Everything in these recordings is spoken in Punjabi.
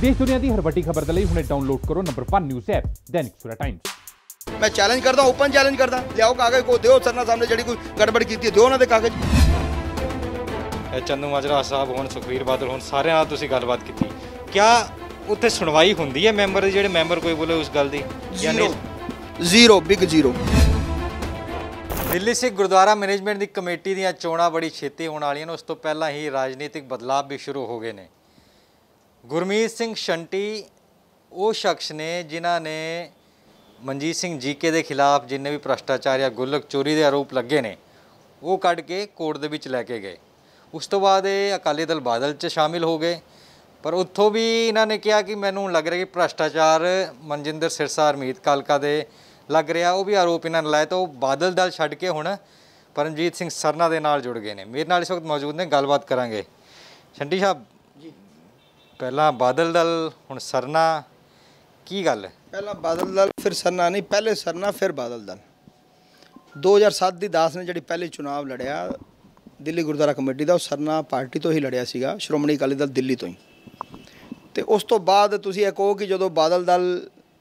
ਦੇਸ਼ ਦੁਨੀਆ ਦੀ ਹਰ ਵੱਡੀ ਖਬਰ ਦੇ ਲਈ ਹੁਣੇ ਡਾਊਨਲੋਡ ਕਰੋ number 1 news app Dainik Surya Times ਮੈਂ ਚੈਲੰਜ ਕਰਦਾ ਓਪਨ ਚੈਲੰਜ ਕਰਦਾ ਲਿਆਓ ਕਾਗਜ਼ ਕੋ ਦਿਓ ਸਰਨਾ ਸਾਹਮਣੇ ਜਿਹੜੀ ਕੋਈ ਗੜਬੜ ਕੀਤੀ ਦਿਓ ਉਹਨਾਂ ਦੇ ਕਾਗਜ਼ ਚੰਦੂ ਮਾਜਰਾ ਸਾਹਿਬ ਹੁਣ ਸੁਖਵੀਰ ਬਾਦਲ ਹੁਣ ਸਾਰਿਆਂ ਨਾਲ ਤੁਸੀਂ ਗੱਲਬਾਤ ਕੀਤੀ ਕਿਆ ਉੱਥੇ ਸੁਣਵਾਈ ਹੁੰਦੀ ਹੈ ਮੈਂਬਰ ਜਿਹੜੇ ਮੈਂਬਰ ਕੋਈ ਬੋਲੇ ਉਸ ਗੱਲ ਦੀ zero big zero Delhi Sikh Gurdwara management ਦੀ ਕਮੇਟੀ ਦੀਆਂ ਚੋਣਾਂ ਬੜੀ ਛੇਤੀ ਹੋਣ ਵਾਲੀਆਂ ਨੇ ਉਸ ਤੋਂ ਪਹਿਲਾਂ ਹੀ ਰਾਜਨੀਤਿਕ ਬਦਲਾਅ ਵੀ ਸ਼ੁਰੂ ਹੋ ਗਏ ਨੇ ਗੁਰਮੀਤ ਸਿੰਘ ਸ਼ੰਟੀ ਉਹ ਸ਼ਖਸ ਨੇ ਜਿਨ੍ਹਾਂ ਨੇ ਮਨਜੀਤ ਸਿੰਘ ਜੀਕੇ ਦੇ ਖਿਲਾਫ ਜਿੰਨੇ ਵੀ ਭ੍ਰਸ਼ਟਾਚਾਰ ਜਾਂ ਗੁੱਲਕ ਚੋਰੀ ਦੇ ਆਰੋਪ ਲੱਗੇ ਨੇ ਉਹ ਕੱਢ ਕੇ ਕੋਰਟ ਦੇ ਵਿੱਚ ਲੈ ਕੇ ਗਏ ਉਸ ਤੋਂ ਬਾਅਦ ਇਹ ਅਕਾਲੀ ਦਲ ਬਾਦਲ 'ਚ ਸ਼ਾਮਿਲ ਹੋ ਗਏ ਪਰ ਉੱਥੋਂ ਵੀ ਇਹਨਾਂ ਨੇ ਕਿਹਾ ਕਿ ਮੈਨੂੰ ਲੱਗ ਰਿਹਾ ਕਿ ਭ੍ਰਸ਼ਟਾਚਾਰ ਮਨਜਿੰਦਰ ਸਿਰਸਾ ਅਰਮੀਤ ਕਾਲਕਾ ਦੇ ਲੱਗ ਰਿਹਾ ਉਹ ਵੀ ਆਰੋਪ ਇਹਨਾਂ ਨੇ ਲਾਇਆ ਤਾਂ ਉਹ ਬਾਦਲ ਦਲ ਛੱਡ ਕੇ ਹੁਣ ਪਰਮਜੀਤ ਸਿੰਘ ਸਰਨਾ ਦੇ ਨਾਲ ਜੁੜ ਗਏ ਨੇ ਮੇਰੇ ਨਾਲ ਇਸ ਵਕਤ ਮੌਜੂਦ ਨੇ ਗੱਲਬਾਤ ਕਰਾਂਗੇ ਛੰਡੀ ਸਾਹਿਬ ਪਹਿਲਾਂ ਬਾਦਲ ਦਲ ਹੁਣ ਸਰਨਾ ਕੀ ਗੱਲ ਹੈ ਪਹਿਲਾਂ ਬਾਦਲ ਦਲ ਫਿਰ ਸਰਨਾ ਨਹੀਂ ਪਹਿਲੇ ਸਰਨਾ ਫਿਰ ਬਾਦਲ ਦਲ 2007 ਦੀ ਦਾਸ ਨੇ ਜਿਹੜੀ ਪਹਿਲੇ ਚੋਣ ਲੜਿਆ ਦਿੱਲੀ ਗੁਰਦੁਆਰਾ ਕਮੇਟੀ ਦਾ ਉਹ ਸਰਨਾ ਪਾਰਟੀ ਤੋਂ ਹੀ ਲੜਿਆ ਸੀਗਾ ਸ਼੍ਰੋਮਣੀ ਅਕਾਲੀ ਦਲ ਦਿੱਲੀ ਤੋਂ ਹੀ ਤੇ ਉਸ ਤੋਂ ਬਾਅਦ ਤੁਸੀਂ ਇਹ ਕਹੋ ਕਿ ਜਦੋਂ ਬਾਦਲ ਦਲ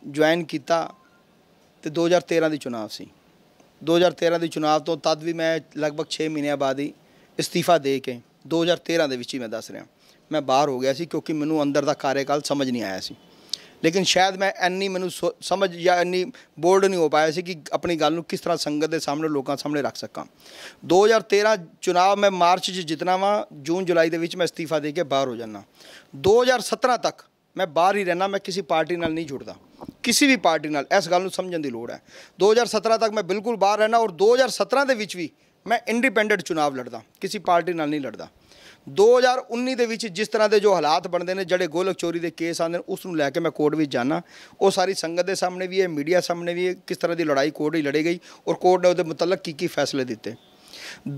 ਜੁਆਇਨ ਕੀਤਾ ਤੇ 2013 ਦੀ ਚੋਣ ਸੀ 2013 ਦੀ ਚੋਣ ਤੋਂ ਤਦ ਵੀ ਮੈਂ ਲਗਭਗ 6 ਮਹੀਨਿਆਂ ਬਾਅਦ ਹੀ ਇਸਤੀਫਾ ਦੇ ਕੇ 2013 ਦੇ ਵਿੱਚ ਹੀ ਮੈਂ ਦੱਸ ਰਿਹਾ ਮੈਂ ਬਾਹਰ ਹੋ ਗਿਆ ਸੀ ਕਿਉਂਕਿ ਮੈਨੂੰ ਅੰਦਰ ਦਾ ਕਾਰਜਕਾਲ ਸਮਝ ਨਹੀਂ ਆਇਆ ਸੀ ਲੇਕਿਨ ਸ਼ਾਇਦ ਮੈਂ ਇੰਨੀ ਮੈਨੂੰ ਸਮਝ ਜਾਂ ਇੰਨੀ ਬੋਲਡ ਨਹੀਂ ਹੋ ਪਾਇਆ ਸੀ ਕਿ ਆਪਣੀ ਗੱਲ ਨੂੰ ਕਿਸ ਤਰ੍ਹਾਂ ਸੰਗਤ ਦੇ ਸਾਹਮਣੇ ਲੋਕਾਂ ਸਾਹਮਣੇ ਰੱਖ ਸਕਾਂ 2013 ਚੁਣਾਵ ਮੈਂ ਮਾਰਚ 'ਚ ਜਿੱਤਣਾ ਵਾਂ ਜੂਨ ਜੁਲਾਈ ਦੇ ਵਿੱਚ ਮੈਂ ਅਸਤੀਫਾ ਦੇ ਕੇ ਬਾਹਰ ਹੋ ਜਾਣਾ 2017 ਤੱਕ ਮੈਂ ਬਾਹਰ ਹੀ ਰਹਿਣਾ ਮੈਂ ਕਿਸੇ ਪਾਰਟੀ ਨਾਲ ਨਹੀਂ ਜੁੜਦਾ ਕਿਸੇ ਵੀ ਪਾਰਟੀ ਨਾਲ ਇਸ ਗੱਲ ਨੂੰ ਸਮਝਣ ਦੀ ਲੋੜ ਹੈ 2017 ਤੱਕ ਮੈਂ ਬਿਲਕੁਲ ਬਾਹਰ ਰਹਿਣਾ ਔਰ 2017 ਦੇ ਵਿੱਚ ਵੀ ਮੈਂ ਇੰਡੀਪੈਂਡੈਂਟ ਚੁਣਾਵ ਲੜਦਾ ਕਿਸੇ ਪਾਰਟੀ ਨਾਲ ਨਹੀਂ ਲੜਦਾ 2019 ਦੇ ਵਿੱਚ ਜਿਸ ਤਰ੍ਹਾਂ ਦੇ ਜੋ ਹਾਲਾਤ ਬਣਦੇ ਨੇ ਜਿਹੜੇ ਗੋਲਕ ਚੋਰੀ ਦੇ ਕੇਸ ਆਉਂਦੇ ਨੇ ਉਸ ਨੂੰ ਲੈ ਕੇ ਮੈਂ ਕੋਰਟ ਵਿੱਚ ਜਾਣਾ ਉਹ ਸਾਰੀ ਸੰਗਤ ਦੇ ਸਾਹਮਣੇ ਵੀ ਹੈ ਮੀਡੀਆ ਸਾਹਮਣੇ ਵੀ ਹੈ ਕਿਸ ਤਰ੍ਹਾਂ ਦੀ ਲੜਾਈ ਕੋਰਟ ਹੀ ਲੜੀ ਗਈ ਔਰ ਕੋਰਟ ਨੇ ਉਹਦੇ ਮੁਤਲਕ ਕੀ ਕੀ ਫੈਸਲੇ ਦਿੱਤੇ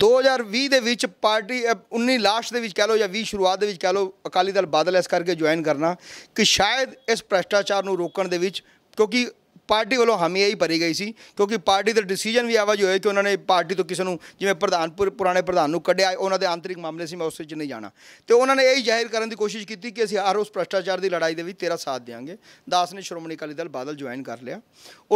2020 ਦੇ ਵਿੱਚ ਪਾਰਟੀ 19 ਲਾਸਟ ਦੇ ਵਿੱਚ ਕਹਿ ਲਓ ਜਾਂ 20 ਸ਼ੁਰੂਆਤ ਦੇ ਵਿੱਚ ਕਹਿ ਲਓ ਅਕਾਲੀ ਦਲ ਬਾਦਲ ਇਸ ਕਰਕੇ ਜੁਆਇਨ ਕਰਨਾ ਕਿ ਸ਼ਾਇਦ ਇਸ ਭ੍ਰਸ਼ਟਾਚਾਰ ਨੂੰ ਰੋਕਣ ਦੇ ਵਿੱਚ ਕਿਉਂਕਿ ਪਾਰਟੀ ਵੱਲੋਂ ਹਮੇਈ ਭਰੀ ਗਈ ਸੀ ਕਿਉਂਕਿ ਪਾਰਟੀ ਦਾ ਡਿਸੀਜਨ ਵੀ ਆਵਾਜ਼ ਹੋਇਆ ਕਿ ਉਹਨਾਂ ਨੇ ਪਾਰਟੀ ਤੋਂ ਕਿਸੇ ਨੂੰ ਜਿਵੇਂ ਪ੍ਰਧਾਨ ਪੁਰਾਣੇ ਪ੍ਰਧਾਨ ਨੂੰ ਕੱਢਿਆ ਉਹਨਾਂ ਦੇ ਆਂਤਰਿਕ ਮਾਮਲੇ ਸੀ ਮੈਂ ਉਸ ਵਿੱਚ ਨਹੀਂ ਜਾਣਾ ਤੇ ਉਹਨਾਂ ਨੇ ਇਹ ਜ਼ਾਹਿਰ ਕਰਨ ਦੀ ਕੋਸ਼ਿਸ਼ ਕੀਤੀ ਕਿ ਅਸੀਂ ਹਰ ਉਸ ਭ੍ਰਸ਼ਟਾਚਾਰ ਦੀ ਲੜਾਈ ਦੇ ਵਿੱਚ ਤੇਰਾ ਸਾਥ ਦੇਵਾਂਗੇ ਦਾਸ ਨੇ ਸ਼੍ਰੋਮਣੀ ਅਕਾਲੀ ਦਲ ਬਾਦਲ ਜੁਆਇਨ ਕਰ ਲਿਆ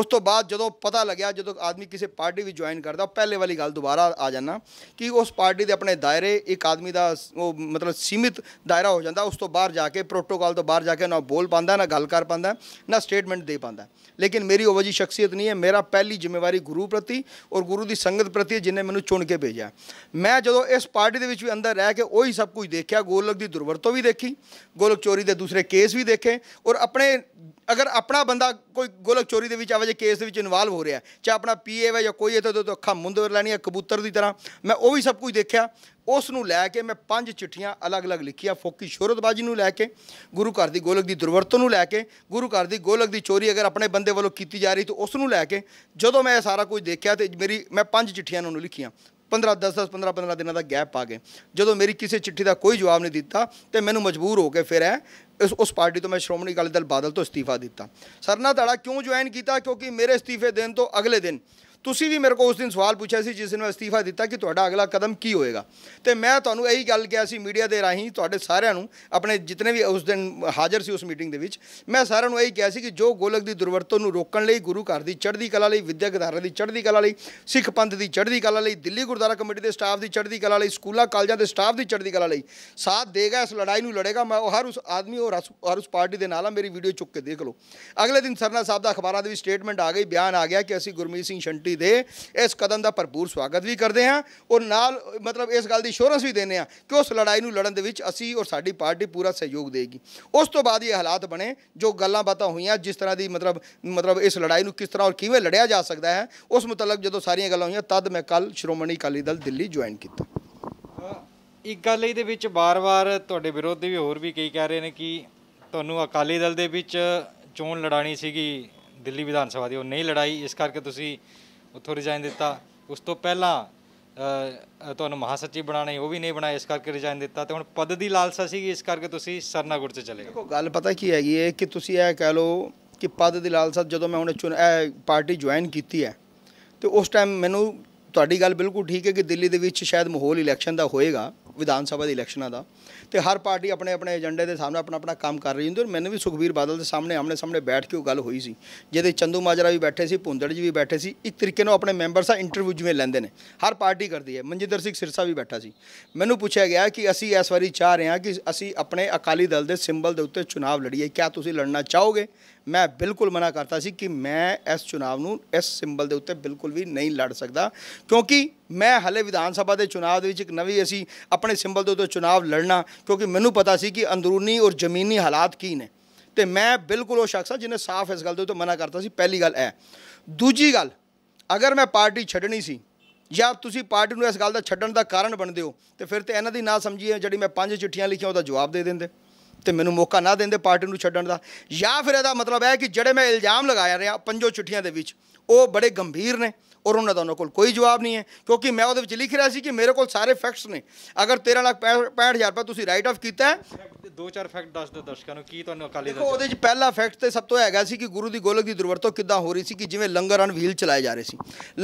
ਉਸ ਤੋਂ ਬਾਅਦ ਜਦੋਂ ਪਤਾ ਲੱਗਿਆ ਜਦੋਂ ਆਦਮੀ ਕਿਸੇ ਪਾਰਟੀ ਵੀ ਜੁਆਇਨ ਕਰਦਾ ਪਹਿਲੇ ਵਾਲੀ ਗੱਲ ਦੁਬਾਰਾ ਆ ਜਾਣਾ ਕਿ ਉਸ ਪਾਰਟੀ ਦੇ ਆਪਣੇ ਦਾਇਰੇ ਇੱਕ ਆਦਮੀ ਦਾ ਉਹ ਮਤਲਬ ਸੀਮਿਤ ਦਾਇਰਾ ਹੋ ਜਾਂਦਾ ਉਸ ਤੋਂ ਬਾਹਰ ਜਾ ਕੇ ਪ੍ਰੋਟੋਕਾਲ ਤੋਂ ਬਾਹਰ ਜਾ ਕੇ ਨਾ ਬੋਲ ਪਾਉਂਦਾ ਨਾ ਗੱਲ ਕਰ ਪਾਉਂਦਾ ਨਾ ਸਟੇਟਮੈਂਟ ਦੇ ਪਾਉਂਦਾ ਲੇਕਿਨ ਲੇਕਿਨ ਮੇਰੀ ਉਹ ਵਜੀ ਸ਼ਖਸੀਅਤ ਨਹੀਂ ਹੈ ਮੇਰਾ ਪਹਿਲੀ ਜ਼ਿੰਮੇਵਾਰੀ ਗੁਰੂ ਪ੍ਰਤੀ ਔਰ ਗੁਰੂ ਦੀ ਸੰਗਤ ਪ੍ਰਤੀ ਜਿਨੇ ਮੈਨੂੰ ਚੁਣ ਕੇ ਭੇਜਿਆ ਮੈਂ ਜਦੋਂ ਇਸ ਪਾਰਟੀ ਦੇ ਵਿੱਚ ਵੀ ਅੰਦਰ ਰਹਿ ਕੇ ਉਹੀ ਸਭ ਕੁਝ ਦੇਖਿਆ ਗੋਲਕ ਦੀ ਦੁਰਵਰਤੋਂ ਵੀ ਦੇਖੀ ਗੋਲਕ ਚੋਰੀ ਦੇ ਦੂਸਰੇ ਕੇਸ ਵੀ ਦੇਖੇ ਔਰ ਆਪਣੇ ਅਗਰ ਆਪਣਾ ਬੰਦਾ ਕੋਈ ਗੋਲਕ ਚੋਰੀ ਦੇ ਵਿੱਚ ਆਵੇ ਜੇ ਕੇਸ ਦੇ ਵਿੱਚ ਇਨਵੋਲਵ ਹੋ ਰਿਹਾ ਚਾਹੇ ਆਪਣਾ ਪੀਏ ਵਾ ਜਾਂ ਕੋਈ ਇਥੇ ਤੋਂ ਅੱਖਾਂ ਲੈਣੀ ਲੈਣੀਆਂ ਕਬੂਤਰ ਦੀ ਤਰ੍ਹਾਂ ਮੈਂ ਉਹ ਵੀ ਸਭ ਕੁਝ ਦੇਖਿਆ ਉਸ ਨੂੰ ਲੈ ਕੇ ਮੈਂ ਪੰਜ ਚਿੱਠੀਆਂ ਅਲੱਗ-ਅਲੱਗ ਲਿਖੀਆਂ ਫੋਕੀ ਸ਼ੋਰਤਬਾਜੀ ਨੂੰ ਲੈ ਕੇ ਗੁਰੂ ਘਰ ਦੀ ਗੋਲਕ ਦੀ ਦੁਰਵਰਤੋਂ ਨੂੰ ਲੈ ਕੇ ਗੁਰੂ ਘਰ ਦੀ ਗੋਲਕ ਦੀ ਚੋਰੀ ਅਗਰ ਆਪਣੇ ਬੰਦੇ ਵੱਲੋਂ ਕੀਤੀ ਜਾ ਰਹੀ ਤਾਂ ਉਸ ਨੂੰ ਲੈ ਕੇ ਜਦੋਂ ਮੈਂ ਇਹ ਸਾਰਾ ਕੁਝ ਦੇਖਿਆ ਤੇ ਮੇਰੀ ਮੈਂ ਪੰਜ ਚਿੱਠੀਆਂ ਨੂੰ ਲਿਖੀਆਂ 15 10 10 15 15 ਦਿਨਾਂ ਦਾ ਗੈਪ ਆ ਗਏ ਜਦੋਂ ਮੇਰੀ ਕਿਸੇ ਚਿੱਠੀ ਦਾ ਕੋਈ ਜਵਾਬ ਨਹੀਂ ਦਿੱਤਾ ਤੇ ਮੈਨੂੰ ਮਜਬੂਰ ਹੋ ਕੇ ਫਿਰ ਐ ਉਸ ਉਸ ਪਾਰਟੀ ਤੋਂ ਮੈਂ ਸ਼੍ਰੋਮਣੀ ਅਕਾਲੀ ਦਲ ਬਾਦਲ ਤੋਂ ਅਸਤੀਫਾ ਦਿੱਤਾ ਸਰਨਾ ਧੜਾ ਕਿਉਂ ਜੁਆਇਨ ਕੀਤਾ ਕਿਉਂਕਿ ਮੇਰੇ ਅਸਤੀਫੇ ਦੇਣ ਤੋਂ ਅਗਲੇ ਦਿਨ ਤੁਸੀਂ ਵੀ ਮੇਰੇ ਕੋਲ ਉਸ ਦਿਨ ਸਵਾਲ ਪੁੱਛਿਆ ਸੀ ਜਿਸ ਨੂੰ ਅਸਤੀਫਾ ਦਿੱਤਾ ਕਿ ਤੁਹਾਡਾ ਅਗਲਾ ਕਦਮ ਕੀ ਹੋਏਗਾ ਤੇ ਮੈਂ ਤੁਹਾਨੂੰ ਇਹੀ ਗੱਲ ਕਿਹਾ ਸੀ ਮੀਡੀਆ ਦੇ ਰਾਹੀਂ ਤੁਹਾਡੇ ਸਾਰਿਆਂ ਨੂੰ ਆਪਣੇ ਜਿੰਨੇ ਵੀ ਉਸ ਦਿਨ ਹਾਜ਼ਰ ਸੀ ਉਸ ਮੀਟਿੰਗ ਦੇ ਵਿੱਚ ਮੈਂ ਸਾਰਿਆਂ ਨੂੰ ਇਹੀ ਕਿਹਾ ਸੀ ਕਿ ਜੋ ਗੋਲਕ ਦੀ ਦੁਰਵਰਤੋਂ ਨੂੰ ਰੋਕਣ ਲਈ ਗੁਰੂ ਘਰ ਦੀ ਚੜ੍ਹਦੀ ਕਲਾ ਲਈ ਵਿਦਿਅਕ ਅਦਾਰੇ ਦੀ ਚੜ੍ਹਦੀ ਕਲਾ ਲਈ ਸਿੱਖ ਪੰਥ ਦੀ ਚੜ੍ਹਦੀ ਕਲਾ ਲਈ ਦਿੱਲੀ ਗੁਰਦੁਆਰਾ ਕਮੇਟੀ ਦੇ ਸਟਾਫ ਦੀ ਚੜ੍ਹਦੀ ਕਲਾ ਲਈ ਸਕੂਲਾਂ ਕਾਲਜਾਂ ਦੇ ਸਟਾਫ ਦੀ ਚੜ੍ਹਦੀ ਕਲਾ ਲਈ ਸਾਥ ਦੇਗਾ ਇਸ ਲੜਾਈ ਨੂੰ ਲੜੇਗਾ ਮੈਂ ਹਰ ਉਸ ਆਦਮੀ ਔਰ ਹਰ ਉਸ ਪਾਰਟੀ ਦੇ ਨਾਲ ਆ ਮੇਰੀ ਵੀਡੀਓ ਚੁੱਕ ਕੇ ਦੇਖ ਲਓ ਅਗਲੇ ਦਿਨ ਸਰਨਾ ਸਾਹਿਬ ਦਾ ਅਖਬਾਰਾਂ ਦੇ ਵੀ ਸਟੇਟਮੈਂਟ ਆ ਗਈ ਬਿਆਨ ਆ ਗਿਆ ਕਿ ਅਸੀਂ ਗੁਰਮੀਤ ਸਿੰਘ ਸ਼ੰਟੀ ਕਮੇਟੀ ਦੇ ਇਸ ਕਦਮ ਦਾ ਭਰਪੂਰ ਸਵਾਗਤ ਵੀ ਕਰਦੇ ਹਾਂ ਔਰ ਨਾਲ ਮਤਲਬ ਇਸ ਗੱਲ ਦੀ ਸ਼ੋਰਸ ਵੀ ਦਿੰਦੇ ਹਾਂ ਕਿ ਉਸ ਲੜਾਈ ਨੂੰ ਲੜਨ ਦੇ ਵਿੱਚ ਅਸੀਂ ਔਰ ਸਾਡੀ ਪਾਰਟੀ ਪੂਰਾ ਸਹਿਯੋਗ ਦੇਗੀ ਉਸ ਤੋਂ ਬਾਅਦ ਇਹ ਹਾਲਾਤ ਬਣੇ ਜੋ ਗੱਲਾਂ ਬਾਤਾਂ ਹੋਈਆਂ ਜਿਸ ਤਰ੍ਹਾਂ ਦੀ ਮਤਲਬ ਮਤਲਬ ਇਸ ਲੜਾਈ ਨੂੰ ਕਿਸ ਤਰ੍ਹਾਂ ਔਰ ਕਿਵੇਂ ਲੜਿਆ ਜਾ ਸਕਦਾ ਹੈ ਉਸ ਮੁਤਲਕ ਜਦੋਂ ਸਾਰੀਆਂ ਗੱਲਾਂ ਹੋਈਆਂ ਤਦ ਮੈਂ ਕੱਲ ਸ਼੍ਰੋਮਣੀ ਅਕਾਲੀ ਦਲ ਦਿੱਲੀ ਜੁਆਇਨ ਕੀਤਾ ਇੱਕ ਗੱਲ ਇਹਦੇ ਵਿੱਚ ਬਾਰ-ਬਾਰ ਤੁਹਾਡੇ ਵਿਰੋਧ ਦੇ ਵੀ ਹੋਰ ਵੀ ਕਈ ਕਹਿ ਰਹੇ ਨੇ ਕਿ ਤੁਹਾਨੂੰ ਅਕਾਲੀ ਦਲ ਦੇ ਵਿੱਚ ਚੋਣ ਲੜਾਣੀ ਸੀਗੀ ਦਿੱਲੀ ਵਿਧਾਨ ਸਭਾ ਦੀ ਉਹ ਨਹੀਂ ਲੜਾਈ ਇਸ ਕਰਕੇ ਤੁਸੀਂ ਉੱਥੋਂ ਰਿਜ਼ਾਈਨ ਦਿੱਤਾ ਉਸ ਤੋਂ ਪਹਿਲਾਂ ਤੁਹਾਨੂੰ ਮਹਾਸਚਿਵ ਬਣਾਣੇ ਉਹ ਵੀ ਨਹੀਂ ਬਣਾਇਆ ਇਸ ਕਰਕੇ ਰਿਜ਼ਾਈਨ ਦਿੱਤਾ ਤੇ ਹੁਣ ਪਦ ਦੀ ਲਾਲਸਾ ਸੀ ਇਸ ਕਰਕੇ ਤੁਸੀਂ ਸਰਨਾਗੁਰ ਚ ਚਲੇ ਗਏ ਦੇਖੋ ਗੱਲ ਪਤਾ ਕੀ ਹੈਗੀ ਹੈ ਕਿ ਤੁਸੀਂ ਇਹ ਕਹਿ ਲਓ ਕਿ ਪਦ ਦੀ ਲਾਲਸਾ ਜਦੋਂ ਮੈਂ ਹੁਣ ਇਹ ਪਾਰਟੀ ਜੁਆਇਨ ਕੀਤੀ ਹੈ ਤੇ ਉਸ ਟਾਈਮ ਮੈਨੂੰ ਤੁਹਾਡੀ ਗੱਲ ਬਿਲਕੁਲ ਠੀਕ ਹੈ ਕਿ ਦਿੱਲੀ ਦੇ ਵਿੱਚ ਸ਼ਾਇਦ ਮਾਹੌਲ ਇਲੈਕਸ਼ਨ ਦਾ ਹੋਏਗਾ ਵਿਧਾਨ ਸਭਾ ਦੇ ਇਲੈਕਸ਼ਨਾਂ ਦਾ ਤੇ ਹਰ ਪਾਰਟੀ ਆਪਣੇ ਆਪਣੇ ਏਜੰਡੇ ਦੇ ਸਾਹਮਣੇ ਆਪਣਾ ਆਪਣਾ ਕੰਮ ਕਰ ਰਹੀ ਹੁੰਦੀ ਹੈ ਮੈਨੂੰ ਵੀ ਸੁਖਬੀਰ ਬਾਦਲ ਦੇ ਸਾਹਮਣੇ ਆਮਨੇ ਸਾਹਮਣੇ ਬੈਠ ਕੇ ਉਹ ਗੱਲ ਹੋਈ ਸੀ ਜਿਹਦੇ ਚੰਦੂ ਮਾਜਰਾ ਵੀ ਬੈਠੇ ਸੀ ਭੁੰਦੜ ਜੀ ਵੀ ਬੈਠੇ ਸੀ ਇੱਕ ਤਰੀਕੇ ਨਾਲ ਆਪਣੇ ਮੈਂਬਰਸ ਆ ਇੰਟਰਵਿਊ ਜਿਵੇਂ ਲੈਂਦੇ ਨੇ ਹਰ ਪਾਰਟੀ ਕਰਦੀ ਹੈ ਮਨਜਿੰਦਰ ਸਿੰਘ ਸਿਰਸਾ ਵੀ ਬੈਠਾ ਸੀ ਮੈਨੂੰ ਪੁੱਛਿਆ ਗਿਆ ਕਿ ਅਸੀਂ ਇਸ ਵਾਰੀ ਚਾਹ ਰਹੇ ਹਾਂ ਕਿ ਅਸੀਂ ਆਪਣੇ ਅਕਾਲੀ ਦਲ ਦੇ ਸਿੰਬਲ ਦੇ ਉੱਤੇ ਚੋਣ ਲੜੀਏ ਕਿਆ ਤੁਸੀਂ ਲੜਨਾ ਚਾਹੋਗੇ ਮੈਂ ਬਿਲਕੁਲ ਮਨਾ ਕਰਤਾ ਸੀ ਕਿ ਮੈਂ ਇਸ ਚੋਣ ਨੂੰ ਇਸ ਸਿੰਬਲ ਦੇ ਉੱਤੇ ਬਿਲਕੁਲ ਵੀ ਨਹੀਂ ਲੜ ਸਕਦਾ ਕਿਉਂਕਿ ਮੈਂ ਹਲੇ ਵਿਧਾਨ ਸਭਾ ਦੇ ਚੋਣ ਦੇ ਵਿੱਚ ਇੱਕ ਨਵੀਂ ਅਸੀਂ ਆਪਣੇ ਸਿੰਬਲ ਦੇ ਉੱਤੇ ਚੋਣ ਲੜਨਾ ਕਿਉਂਕਿ ਮੈਨੂੰ ਪਤਾ ਸੀ ਕਿ ਅੰਦਰੂਨੀ ਔਰ ਜ਼ਮੀਨੀ ਹਾਲਾਤ ਕੀ ਨੇ ਤੇ ਮੈਂ ਬਿਲਕੁਲ ਉਹ ਸ਼ਖਸ ਹਾਂ ਜਿਹਨੇ ਸਾਫ਼ ਇਸ ਗੱਲ ਦੇ ਉੱਤੇ ਮਨਾ ਕਰਤਾ ਸੀ ਪਹਿਲੀ ਗੱਲ ਐ ਦੂਜੀ ਗੱਲ ਅਗਰ ਮੈਂ ਪਾਰਟੀ ਛੱਡਣੀ ਸੀ ਜਾਂ ਤੁਸੀਂ ਪਾਰਟੀ ਨੂੰ ਇਸ ਗੱਲ ਦਾ ਛੱਡਣ ਦਾ ਕਾਰਨ ਬਣਦੇ ਹੋ ਤੇ ਫਿਰ ਤੇ ਇਹਨਾਂ ਦੀ ਨਾ ਸਮਝੀਏ ਜਿਹੜੀ ਮੈਂ ਪੰਜ ਚਿੱਠੀਆਂ ਲਿਖੀਆਂ ਉਹਦਾ ਜਵਾਬ ਦੇ ਦਿੰਦੇ ਤੇ ਮੈਨੂੰ ਮੌਕਾ ਨਾ ਦਿੰਦੇ ਪਾਰਟੀ ਨੂੰ ਛੱਡਣ ਦਾ ਜਾਂ ਫਿਰ ਇਹਦਾ ਮਤਲਬ ਹੈ ਕਿ ਜਿਹੜੇ ਮੈਂ ਇਲਜ਼ਾਮ ਲਗਾਇਆ ਰਿਹਾ ਪੰਜੋ ਚਿੱਠੀਆਂ ਦੇ ਵਿੱਚ ਉਹ ਬੜੇ ਗੰਭੀਰ ਨੇ ਔਰ ਉਹਨਾਂ ਦਾ ਉਹਨਾਂ ਕੋਲ ਕੋਈ ਜਵਾਬ ਨਹੀਂ ਹੈ ਕਿਉਂਕਿ ਮੈਂ ਉਹਦੇ ਵਿੱਚ ਲਿਖ ਰਿਹਾ ਸੀ ਕਿ ਮੇਰੇ ਕੋਲ ਸਾਰੇ ਫੈਕਟਸ ਨੇ ਅਗਰ 13 ਲੱਖ 65000 ਰੁਪਏ ਤੁਸੀਂ ਰਾਈਟ ਆਫ ਕੀਤਾ ਹੈ ਦੋ ਚਾਰ ਫੈਕਟ ਦੱਸ ਦੇ ਦਰਸ਼ਕਾਂ ਨੂੰ ਕੀ ਤੁਹਾਨੂੰ ਅਕਾਲੀ ਦਲ ਉਹਦੇ ਵਿੱਚ ਪਹਿਲਾ ਫੈਕਟ ਤੇ ਸਭ ਤੋਂ ਹੈਗਾ ਸੀ ਕਿ ਗੁਰੂ ਦੀ ਗੋਲਕ ਦੀ ਦੁਰਵਰਤੋਂ ਕਿੱਦਾਂ ਹੋ ਰਹੀ ਸੀ ਕਿ ਜਿਵੇਂ ਲੰਗਰ ਅਨ ਵੀਲ ਚਲਾਏ ਜਾ ਰਹੇ ਸੀ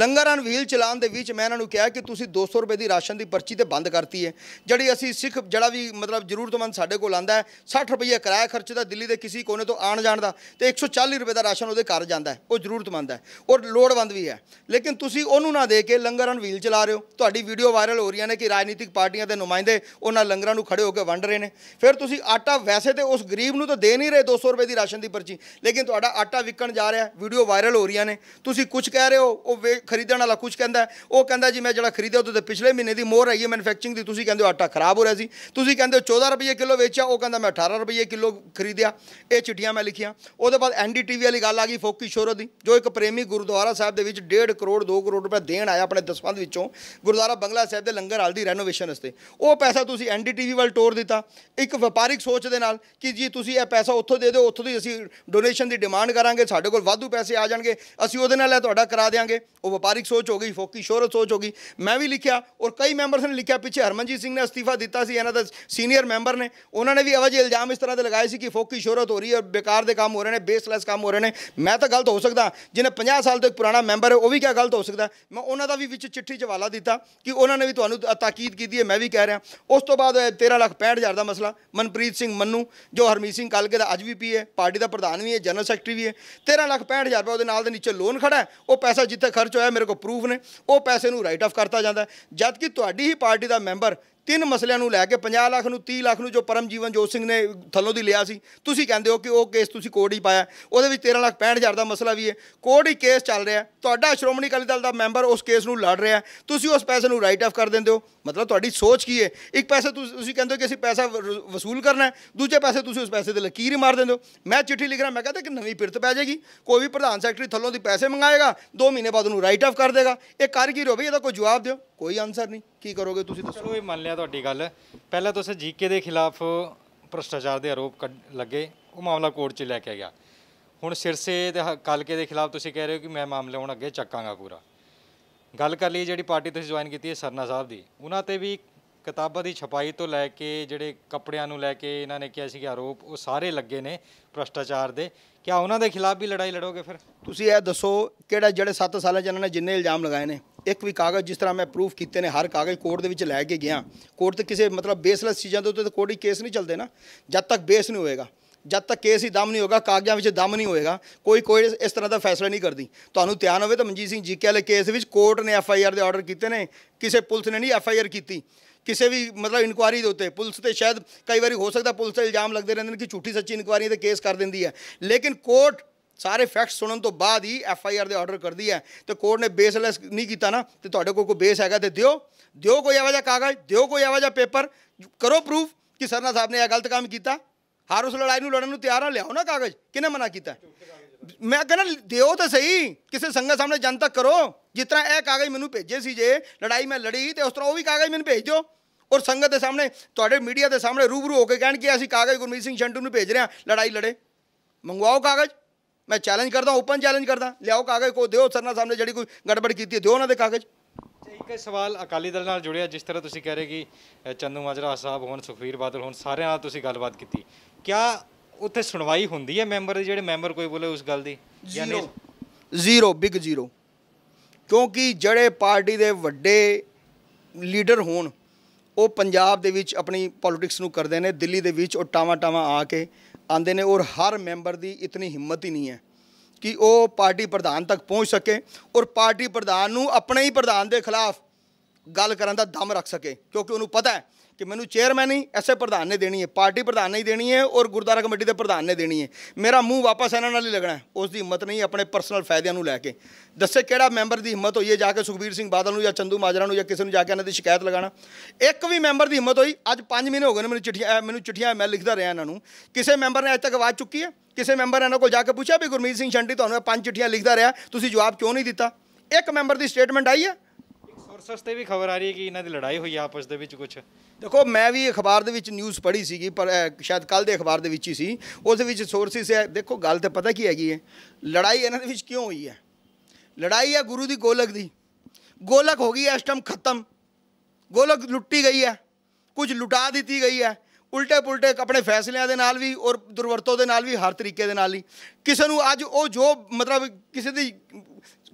ਲੰਗਰ ਅਨ ਵੀਲ ਚਲਾਉਣ ਦੇ ਵਿੱਚ ਮੈਂ ਇਹਨਾਂ ਨੂੰ ਕਿਹਾ ਕਿ ਤੁਸੀਂ 200 ਰੁਪਏ ਦੀ ਰਾਸ਼ਨ ਦੀ ਪਰਚੀ ਤੇ ਬੰਦ ਕਰਤੀ ਹੈ ਜਿਹੜੀ ਅਸੀਂ ਸਿੱਖ ਜਿਹੜਾ ਵੀ ਮਤਲਬ ਜ਼ਰੂਰਤਮੰਦ ਸਾਡੇ ਕੋਲ ਆਂਦਾ ਹੈ 60 ਰੁਪਏ ਕਿਰਾਇਆ ਖਰਚ ਦਾ ਦਿੱਲੀ ਦੇ ਕਿਸੇ ਕੋਨੇ ਤੋਂ ਆਣ ਜਾਣ ਦਾ ਤੇ 140 ਰੁਪਏ ਦਾ ਰਾਸ਼ਨ ਉਹਦੇ ਘਰ ਜਾਂਦਾ ਹੈ ਉਹ ਜ਼ਰੂਰਤਮੰਦ ਹੈ ਔਰ ਲੋੜਵੰਦ ਵੀ ਹੈ ਲੇਕਿਨ ਲੇਕਿਨ ਤੁਸੀਂ ਉਹਨੂੰ ਨਾ ਦੇ ਕੇ ਲੰਗਰਾਂ ਵੀਲ ਚਲਾ ਰਹੇ ਹੋ ਤੁਹਾਡੀ ਵੀਡੀਓ ਵਾਇਰਲ ਹੋ ਰਹੀਆਂ ਨੇ ਕਿ ਰਾਜਨੀਤਿਕ ਪਾਰਟੀਆਂ ਦੇ ਨੁਮਾਇੰਦੇ ਉਹਨਾਂ ਲੰਗਰਾਂ ਨੂੰ ਖੜੇ ਹੋ ਕੇ ਵੰਡ ਰਹੇ ਨੇ ਫਿਰ ਤੁਸੀਂ ਆਟਾ ਵੈਸੇ ਤੇ ਉਸ ਗਰੀਬ ਨੂੰ ਤਾਂ ਦੇ ਨਹੀਂ ਰਹੇ 200 ਰੁਪਏ ਦੀ ਰਾਸ਼ਨ ਦੀ ਪਰਚੀ ਲੇਕਿਨ ਤੁਹਾਡਾ ਆਟਾ ਵਿਕਣ ਜਾ ਰਿਹਾ ਵੀਡੀਓ ਵਾਇਰਲ ਹੋ ਰਹੀਆਂ ਨੇ ਤੁਸੀਂ ਕੁਝ ਕਹਿ ਰਹੇ ਹੋ ਉਹ ਖਰੀਦਣ ਵਾਲਾ ਕੁਝ ਕਹਿੰਦਾ ਉਹ ਕਹਿੰਦਾ ਜੀ ਮੈਂ ਜਿਹੜਾ ਖਰੀਦਿਆ ਉਹਦੇ ਤੇ ਪਿਛਲੇ ਮਹੀਨੇ ਦੀ ਮੋਹਰ ਹੈ ਇਹ ਮੈਨੂਫੈਕਚਰਿੰਗ ਦੀ ਤੁਸੀਂ ਕਹਿੰਦੇ ਹੋ ਆਟਾ ਖਰਾਬ ਹੋ ਰਿਹਾ ਸੀ ਤੁਸੀਂ ਕਹਿੰਦੇ ਹੋ 14 ਰੁਪਏ ਕਿਲੋ ਵੇਚਿਆ ਉਹ ਕਹਿੰਦਾ ਮੈਂ 18 ਰੁਪਏ ਕਿਲੋ ਖਰੀਦਿਆ ਇਹ ਚਿੱਠੀਆਂ ਮੈਂ ਲਿਖੀਆਂ ਉਹਦੇ ਬਾਅਦ ਐਨਡੀਟੀਵੀ ਵਾਲੀ ਗੱਲ ਆ ਗਈ ਫੋਕੀ ਸ਼ੋਰੋ ਦੀ ਜੋ ਇੱਕ ਪ੍ਰੇਮੀ ਗੁਰਦੁਆਰਾ ਸਾਹਿਬ ਦੇ ਵਿੱਚ 1.5 ਕਰੋੜ ਕਰੋੜ 2 ਕਰੋੜ ਰੁਪਏ ਦੇਣ ਆਇਆ ਆਪਣੇ ਦਸਵੰਦ ਵਿੱਚੋਂ ਗੁਰਦੁਆਰਾ ਬੰਗਲਾ ਸਾਹਿਬ ਦੇ ਲੰਗਰ ਹਾਲ ਦੀ ਰੈਨੋਵੇਸ਼ਨ ਵਾਸਤੇ ਉਹ ਪੈਸਾ ਤੁਸੀਂ ਐਨਡੀਟੀਵੀ ਵੱਲ ਟੋਰ ਦਿੱਤਾ ਇੱਕ ਵਪਾਰਿਕ ਸੋਚ ਦੇ ਨਾਲ ਕਿ ਜੀ ਤੁਸੀਂ ਇਹ ਪੈਸਾ ਉੱਥੋਂ ਦੇ ਦਿਓ ਉੱਥੋਂ ਦੀ ਅਸੀਂ ਡੋਨੇਸ਼ਨ ਦੀ ਡਿਮਾਂਡ ਕਰਾਂਗੇ ਸਾਡੇ ਕੋਲ ਵਾਧੂ ਪੈਸੇ ਆ ਜਾਣਗੇ ਅਸੀਂ ਉਹਦੇ ਨਾਲ ਇਹ ਤੁਹਾਡਾ ਕਰਾ ਦੇਾਂਗੇ ਉਹ ਵਪਾਰਿਕ ਸੋਚ ਹੋ ਗਈ ਫੋਕੀ ਸ਼ੋਹਰਤ ਸੋਚ ਹੋ ਗਈ ਮੈਂ ਵੀ ਲਿਖਿਆ ਔਰ ਕਈ ਮੈਂਬਰਸ ਨੇ ਲਿਖਿਆ ਪਿੱਛੇ ਹਰਮਨਜੀਤ ਸਿੰਘ ਨੇ ਅਸਤੀਫਾ ਦਿੱਤਾ ਸੀ ਇਹਨਾਂ ਦਾ ਸੀਨੀਅਰ ਮੈਂਬਰ ਨੇ ਉਹਨਾਂ ਨੇ ਵੀ ਅਵਜੇ ਇਲਜ਼ਾਮ ਇਸ ਤਰ੍ਹਾਂ ਦੇ ਲਗਾਏ ਸੀ ਕਿ ਫੋਕੀ ਸ਼ੋਹਰਤ ਹੋ ਰਹੀ ਹੈ ਬੇਕਾਰ ਦੇ ਕੰਮ ਹੋ ਰਹੇ ਨੇ ਬੇਸਲੈਸ ਕੰਮ ਹੋ ਰਹੇ ਨੇ ਮੈਂ ਤਾਂ ਗਲਤ ਹੋ ਸਕਦਾ ਜਿਹਨੇ 50 ਸਾਲ ਤੋਂ ਇੱਕ ਪੁਰਾਣਾ ਮੈਂਬਰ ਹੈ ਉਹ ਵੀ ਕਿਹਾ ਗਲਤ ਗਲਤ ਹੋ ਸਕਦਾ ਮੈਂ ਉਹਨਾਂ ਦਾ ਵੀ ਵਿੱਚ ਚਿੱਠੀ ਜਵਾਲਾ ਦਿੱਤਾ ਕਿ ਉਹਨਾਂ ਨੇ ਵੀ ਤੁਹਾਨੂੰ ਤਾਕੀਦ ਕੀਤੀ ਹੈ ਮੈਂ ਵੀ ਕਹਿ ਰਿਹਾ ਉਸ ਤੋਂ ਬਾਅਦ 13 ਲੱਖ 65000 ਦਾ ਮਸਲਾ ਮਨਪ੍ਰੀਤ ਸਿੰਘ ਮੰਨੂ ਜੋ ਹਰਮੀਤ ਸਿੰਘ ਕਲਗੇ ਦਾ ਅੱਜ ਵੀ ਪੀ ਹੈ ਪਾਰਟੀ ਦਾ ਪ੍ਰਧਾਨ ਵੀ ਹੈ ਜਨਰਲ ਸੈਕਟਰੀ ਵੀ ਹੈ 13 ਲੱਖ 65000 ਰੁਪਏ ਉਹਦੇ ਨਾਲ ਦੇ ਨੀਚੇ ਲੋਨ ਖੜਾ ਉਹ ਪੈਸਾ ਜਿੱਥੇ ਖਰਚ ਹੋਇਆ ਮੇਰੇ ਕੋਲ ਪ੍ਰੂਫ ਨੇ ਉਹ ਪੈਸੇ ਨੂੰ ਰਾਈਟ ਆਫ ਕਰਤਾ ਜਾਂਦਾ ਜਦ ਕਿ ਤੁਹਾਡੀ ਹੀ ਪਾਰਟੀ ਦਾ ਮੈਂਬਰ ਤਿੰਨ ਮਸਲਿਆਂ ਨੂੰ ਲੈ ਕੇ 50 ਲੱਖ ਨੂੰ 30 ਲੱਖ ਨੂੰ ਜੋ ਪਰਮਜੀਵਨ ਜੋਤ ਸਿੰਘ ਨੇ ਥੱਲੋਂ ਦੀ ਲਿਆ ਸੀ ਤੁਸੀਂ ਕਹਿੰਦੇ ਹੋ ਕਿ ਉਹ ਕੇਸ ਤੁਸੀਂ ਕੋਰਟ ਹੀ ਪਾਇਆ ਉਹਦੇ ਵਿੱਚ 13 ਲੱਖ 65000 ਦਾ ਮਸਲਾ ਵੀ ਹੈ ਕੋਰਟ ਹੀ ਕੇਸ ਚੱਲ ਰਿਹਾ ਤੁਹਾਡਾ ਸ਼੍ਰੋਮਣੀ ਅਕਾਲੀ ਦਲ ਦਾ ਮੈਂਬਰ ਉਸ ਕੇਸ ਨੂੰ ਲੜ ਰਿਹਾ ਤੁਸੀਂ ਉਸ ਪੈਸੇ ਨੂੰ ਰਾਈਟ ਆਫ ਕਰ ਦਿੰਦੇ ਹੋ ਮਤਲਬ ਤੁਹਾਡੀ ਸੋਚ ਕੀ ਹੈ ਇੱਕ ਪੈਸੇ ਤੁਸੀਂ ਕਹਿੰਦੇ ਹੋ ਕਿ ਅਸੀਂ ਪੈਸਾ ਵਸੂਲ ਕਰਨਾ ਦੂਜੇ ਪੈਸੇ ਤੁਸੀਂ ਉਸ ਪੈਸੇ ਦੇ ਲਕੀਰ ਮਾਰ ਦਿੰਦੇ ਹੋ ਮੈਂ ਚਿੱਠੀ ਲਿਖ ਰਿਹਾ ਮੈਂ ਕਹਿੰਦਾ ਕਿ ਨਵੀਂ ਪਿਰਤ ਪੈ ਜਾਏਗੀ ਕੋਈ ਵੀ ਪ੍ਰਧਾਨ ਸੈਕਟਰੀ ਥੱਲੋਂ ਦੀ ਪੈਸੇ ਮੰਗਾਏਗਾ 2 ਮਹੀਨੇ ਬਾਅਦ ਉਹਨੂੰ ਰਾਈਟ ਆਫ ਕਰ ਦੇਗਾ ਇਹ ਕਰ ਕੀ ਵੀ ਇਹਦਾ ਕੋਈ ਜਵਾਬ ਦਿਓ ਕੋਈ ਆਨਸਰ ਨਹੀਂ ਕੀ ਕਰੋਗੇ ਤੁਸੀਂ ਦੱਸੋ ਇਹ ਮੰਨ ਲਿਆ ਤੁਹਾਡੀ ਗੱਲ ਪਹਿਲਾਂ ਤੁਸੀਂ ਜੀਕੇ ਦੇ ਖਿਲਾਫ ਭ੍ਰਿਸ਼ਟਾਚਾਰ ਦੇ ਆਰੋਪ ਲੱਗੇ ਉਹ ਮਾਮਲਾ ਕੋਰਟ 'ਚ ਲੈ ਕੇ ਗਿਆ ਹੁਣ ਸਿਰਸੇ ਤੇ ਕਲਕੇ ਦੇ ਖਿਲਾਫ ਤੁਸੀਂ ਕਹਿ ਰਹੇ ਹੋ ਕਿ ਮੈਂ ਮਾਮਲਾ ਹੁਣ ਅੱਗੇ ਚੱਕਾਂਗਾ ਪੂਰਾ ਗੱਲ ਕਰ ਲਈ ਜਿਹੜੀ ਪਾਰਟੀ ਤੁਸੀਂ ਜੁਆਇਨ ਕੀਤੀ ਹੈ ਸਰਨਾ ਸਾਹਿਬ ਦੀ ਉਹਨਾਂ ਤੇ ਵੀ ਕਿਤਾਬਾਂ ਦੀ ਛਪਾਈ ਤੋਂ ਲੈ ਕੇ ਜਿਹੜੇ ਕੱਪੜਿਆਂ ਨੂੰ ਲੈ ਕੇ ਇਹਨਾਂ ਨੇ ਕਿਹਾ ਸੀ ਕਿ ਆਰੋਪ ਉਹ ਸਾਰੇ ਲੱਗੇ ਨੇ ਭ੍ਰਸ਼ਟਾਚਾਰ ਦੇ ਕਿਆ ਉਹਨਾਂ ਦੇ ਖਿਲਾਫ ਵੀ ਲੜਾਈ ਲੜੋਗੇ ਫਿਰ ਤੁਸੀਂ ਇਹ ਦੱਸੋ ਕਿਹੜਾ ਜਿਹੜੇ 7 ਸਾਲਾਂ ਚ ਇਹਨਾਂ ਨੇ ਜਿੰਨੇ ਇਲਜ਼ਾਮ ਲਗਾਏ ਨੇ ਇੱਕ ਵੀ ਕਾਗਜ਼ ਜਿਸ ਤਰ੍ਹਾਂ ਮੈਂ ਪ੍ਰੂਫ ਕੀਤੇ ਨੇ ਹਰ ਕਾਗਜ਼ ਕੋਰਟ ਦੇ ਵਿੱਚ ਲੈ ਕੇ ਗਿਆ ਕੋਰਟ ਤੇ ਕਿਸੇ ਮਤਲਬ ਬੇਸਲੈਸ ਚੀਜ਼ਾਂ ਦੇ ਉੱਤੇ ਤਾਂ ਕੋਈ ਕੇਸ ਨਹੀਂ ਚੱਲਦੇ ਨਾ ਜਦ ਤੱਕ ਬੇਸ ਨਹੀਂ ਹੋਏਗਾ ਜਦ ਤੱਕ ਕੇਸ ਹੀ ਦਮ ਨਹੀਂ ਹੋਗਾ ਕਾਗਜ਼ਾਂ ਵਿੱਚ ਦਮ ਨਹੀਂ ਹੋਏਗਾ ਕੋਈ ਕੋਈ ਇਸ ਤਰ੍ਹਾਂ ਦਾ ਫੈਸਲਾ ਨਹੀਂ ਕਰਦੀ ਤੁਹਾਨੂੰ ਧਿਆਨ ਹੋਵੇ ਤਾਂ ਮਨਜੀਤ ਸਿੰਘ ਜੀਕੇ ਵਾਲੇ ਕੇਸ ਵਿੱਚ ਕੋਰਟ ਨੇ ਐਫ ਆਈ ਆਰ ਦੇ ਆਰਡਰ ਕੀਤੇ ਨੇ ਕਿਸੇ ਪੁਲਿਸ ਨੇ ਨਹੀਂ ਐਫ ਆਈ ਆਰ ਕੀਤੀ ਕਿਸੇ ਵੀ ਮਤਲਬ ਇਨਕੁਆਰੀ ਦੇ ਉੱਤੇ ਪੁਲਿਸ ਤੇ ਸ਼ਾਇਦ ਕਈ ਵਾਰੀ ਹੋ ਸਕਦਾ ਪੁਲਿਸ ਤੇ ਇਲਜ਼ਾਮ ਲੱਗਦੇ ਰਹਿੰਦੇ ਨੇ ਕਿ ਝੂਠੀ ਸੱਚੀ ਇਨਕੁਆਰੀ ਤੇ ਕੇਸ ਕਰ ਦਿੰਦੀ ਹੈ ਲੇਕਿਨ ਕੋਰਟ ਸਾਰੇ ਫੈਕਟ ਸੁਣਨ ਤੋਂ ਬਾਅਦ ਹੀ ਐਫ ਆਈ ਆਰ ਦੇ ਆਰਡਰ ਕਰਦੀ ਹੈ ਤੇ ਕੋਰਟ ਨੇ ਬੇਸਲੈਸ ਨਹੀਂ ਕੀਤਾ ਨਾ ਤੇ ਤੁਹਾਡੇ ਕੋਲ ਕੋਈ ਬੇਸ ਹੈਗਾ ਤੇ ਦਿਓ ਦਿਓ ਕੋਈ ਆਵਾਜ਼ਾ ਕਾਗਜ਼ ਦਿਓ ਕੋਈ ਆਵਾਜ਼ਾ ਪੇਪਰ ਕਰੋ ਪ੍ਰੂਫ ਕਿ ਸਰਨਾ ਸਾਹਿਬ ਨੇ ਇਹ ਗਲਤ ਕੰਮ ਕੀਤਾ ਹਰ ਉਸ ਲੜਾਈ ਨੂੰ ਲੜਨ ਨੂੰ ਤਿਆਰ ਆ ਲਿਆਓ ਨਾ ਕਾਗਜ਼ ਕਿਨੇ ਮਨਾ ਕੀਤਾ ਮੈਂ ਕਹਿੰਦਾ ਦਿਓ ਤਾਂ ਸਹੀ ਕਿਸੇ ਸੰਗਤ ਸਾਹਮਣੇ ਜਨਤਾ ਕਰੋ ਜਿਸ ਤਰ੍ਹਾਂ ਇਹ ਕਾਗਜ਼ ਮੈਨੂੰ ਭੇਜੇ ਸੀ ਜੇ ਲੜਾਈ ਮੈਂ ਲੜੀ ਤੇ ਉਸ ਤਰ੍ਹਾਂ ਉਹ ਵੀ ਕਾਗਜ਼ ਮੈਨੂੰ ਭੇਜ ਦਿਓ ਔਰ ਸੰਗਤ ਦੇ ਸਾਹਮਣੇ ਤੁਹਾਡੇ ਮੀਡੀਆ ਦੇ ਸਾਹਮਣੇ ਰੂਬਰੂ ਹੋ ਕੇ ਕਹਿਣ ਕਿ ਅਸੀਂ ਕਾਗਜ਼ ਗੁਰਮੀਤ ਸਿੰਘ ਸ਼ੰਟੂ ਨੂੰ ਭੇਜ ਰਹੇ ਹਾਂ ਲੜਾਈ ਲੜੇ ਮੰਗਵਾਓ ਕਾਗਜ਼ ਮੈਂ ਚੈਲੰਜ ਕਰਦਾ ਓਪਨ ਚੈਲੰਜ ਕਰਦਾ ਲਿਆਓ ਕਾਗਜ਼ ਕੋ ਦਿਓ ਸਰਨਾ ਸਾਹਮਣੇ ਜਿਹੜੀ ਕੋਈ ਗੜਬੜ ਕੀਤੀ ਹੈ ਦਿਓ ਉਹਨਾਂ ਦੇ ਕਾਗਜ਼ ਇੱਕ ਸਵਾਲ ਅਕਾਲੀ ਦਲ ਨਾਲ ਜੁੜਿਆ ਜਿਸ ਤਰ੍ਹਾਂ ਤੁਸੀਂ ਕਹਿ ਰਹੇ ਕਿ ਚੰਦੂ ਮਾਜਰਾ ਸਾਹਿਬ ਹੋਣ ਸੁਖਵੀਰ ਬਾਦਲ ਹੋਣ ਸਾਰਿਆਂ ਨਾਲ ਤੁਸੀਂ ਗੱਲਬਾਤ ਕੀਤੀ ਕਿਆ ਉੱਥੇ ਸੁਣਵਾਈ ਹੁੰਦੀ ਹੈ ਮੈਂਬਰ ਦੀ ਜਿਹੜੇ ਮੈਂਬਰ ਕੋਈ ਬੋਲੇ ਉਸ ਗੱਲ ਦੀ ਜ਼ੀਰੋ ਜ਼ੀਰੋ ਬਿਗ ਜ਼ੀਰੋ ਕਿਉਂਕਿ ਜਿਹੜੇ ਪਾਰਟੀ ਦੇ ਵੱਡੇ ਲੀਡਰ ਹੋਣ ਉਹ ਪੰਜਾਬ ਦੇ ਵਿੱਚ ਆਪਣੀ ਪੋਲਿਟਿਕਸ ਨੂੰ ਕਰਦੇ ਨੇ ਦਿੱਲੀ ਦੇ ਵਿੱਚ ਉਹ ਟਾਵਾ ਟਾਵਾ ਆ ਕੇ ਆਂਦੇ ਨੇ ਔਰ ਹਰ ਮੈਂਬਰ ਦੀ ਇਤਨੀ ਹਿੰਮਤ ਹੀ ਨਹੀਂ ਹੈ ਕਿ ਉਹ ਪਾਰਟੀ ਪ੍ਰਧਾਨ ਤੱਕ ਪਹੁੰਚ ਸਕੇ ਔਰ ਪਾਰਟੀ ਪ੍ਰਧਾਨ ਨੂੰ ਆਪਣੇ ਹੀ ਪ੍ਰਧਾਨ ਦੇ ਖਿਲਾਫ ਗੱਲ ਕਰਨ ਦਾ ਦਮ ਰੱਖ ਸਕੇ ਕਿਉਂਕਿ ਉਹਨੂੰ ਪਤਾ ਹੈ ਕਿ ਮੈਨੂੰ ਚੇਅਰਮੈਨ ਹੀ ਐਸੇ ਪ੍ਰਧਾਨ ਨੇ ਦੇਣੀ ਹੈ ਪਾਰਟੀ ਪ੍ਰਧਾਨ ਨੇ ਦੇਣੀ ਹੈ ਔਰ ਗੁਰਦਾਰਾ ਕਮੇਟੀ ਦੇ ਪ੍ਰਧਾਨ ਨੇ ਦੇਣੀ ਹੈ ਮੇਰਾ ਮੂੰਹ ਵਾਪਸ ਇਹਨਾਂ ਨਾਲ ਹੀ ਲੱਗਣਾ ਉਸ ਦੀ ਹਿੰਮਤ ਨਹੀਂ ਆਪਣੇ ਪਰਸਨਲ ਫਾਇਦਿਆਂ ਨੂੰ ਲੈ ਕੇ ਦੱਸੇ ਕਿਹੜਾ ਮੈਂਬਰ ਦੀ ਹਿੰਮਤ ਹੋਈ ਹੈ ਜਾ ਕੇ ਸੁਖਬੀਰ ਸਿੰਘ ਬਾਦਲ ਨੂੰ ਜਾਂ ਚੰਦੂ ਮਾਜਰਾ ਨੂੰ ਜਾਂ ਕਿਸੇ ਨੂੰ ਜਾ ਕੇ ਇਹਨਾਂ ਦੀ ਸ਼ਿਕਾਇਤ ਲਗਾਣਾ ਇੱਕ ਵੀ ਮੈਂਬਰ ਦੀ ਹਿੰਮਤ ਹੋਈ ਅੱਜ 5 ਮਹੀਨੇ ਹੋ ਗਏ ਨੇ ਮੈਨੂੰ ਚਿੱਠੀਆਂ ਮੈਨੂੰ ਚਿੱਠੀਆਂ ਮੈਂ ਲਿਖਦਾ ਰਿਹਾ ਇਹਨਾਂ ਨੂੰ ਕਿਸੇ ਮੈਂਬਰ ਨੇ ਅੱਜ ਤੱਕ ਆਵਾਜ਼ ਚੁੱਕੀ ਹੈ ਕਿਸੇ ਮੈਂਬਰ ਨੇ ਇਹਨਾਂ ਕੋਲ ਜਾ ਕੇ ਪੁੱਛਿਆ ਵੀ ਗੁਰਮੀਤ ਸਿੰਘ ਛੰਡੀ ਤੁਹਾਨੂੰ ਇਹ ਪੰਜ ਚਿੱਠੀਆਂ ਲਿਖਦਾ ਰਿਹਾ ਤੁਸੀਂ ਜਵਾਬ ਕਿਉਂ ਨਹੀਂ ਦਿੱਤਾ ਇੱਕ ਮੈਂਬਰ ਦੀ ਸਟੇਟਮੈਂਟ ਆਈ ਹੈ ਸੋਰਸਸ ਤੇ ਵੀ ਖਬਰ ਆ ਰਹੀ ਹੈ ਕਿ ਇਹਨਾਂ ਦੀ ਲੜਾਈ ਹੋਈ ਆਪਸ ਦੇ ਵਿੱਚ ਕੁਝ ਦੇਖੋ ਮੈਂ ਵੀ ਅਖਬਾਰ ਦੇ ਵਿੱਚ ਨਿਊਜ਼ ਪੜ੍ਹੀ ਸੀਗੀ ਪਰ ਸ਼ਾਇਦ ਕੱਲ ਦੇ ਅਖਬਾਰ ਦੇ ਵਿੱਚ ਹੀ ਸੀ ਉਸ ਵਿੱਚ ਸੋਰਸਿਸ ਹੈ ਦੇਖੋ ਗੱਲ ਤਾਂ ਪਤਾ ਕੀ ਹੈਗੀ ਹੈ ਲੜਾਈ ਇਹਨਾਂ ਦੇ ਵਿੱਚ ਕਿਉਂ ਹੋਈ ਹੈ ਲੜਾਈ ਹੈ ਗੁਰੂ ਦੀ ਗੋਲਕ ਦੀ ਗੋਲਕ ਹੋ ਗਈ ਹੈ ਇਸ ਟਾਈਮ ਖਤਮ ਗੋਲਕ ਲੁੱਟੀ ਗਈ ਹੈ ਕੁਝ ਲੁਟਾ ਦਿੱਤੀ ਗਈ ਹੈ ਉਲਟੇ ਪੁਲਟੇ ਆਪਣੇ ਫੈਸਲਿਆਂ ਦੇ ਨਾਲ ਵੀ ਔਰ ਦੁਰਵਰਤੋਂ ਦੇ ਨਾਲ ਵੀ ਹਰ ਤਰੀਕੇ ਦੇ ਨਾਲ ਹੀ ਕਿਸੇ ਨੂੰ ਅੱਜ ਉਹ ਜੋ ਮਤਲਬ ਕਿਸੇ ਦੀ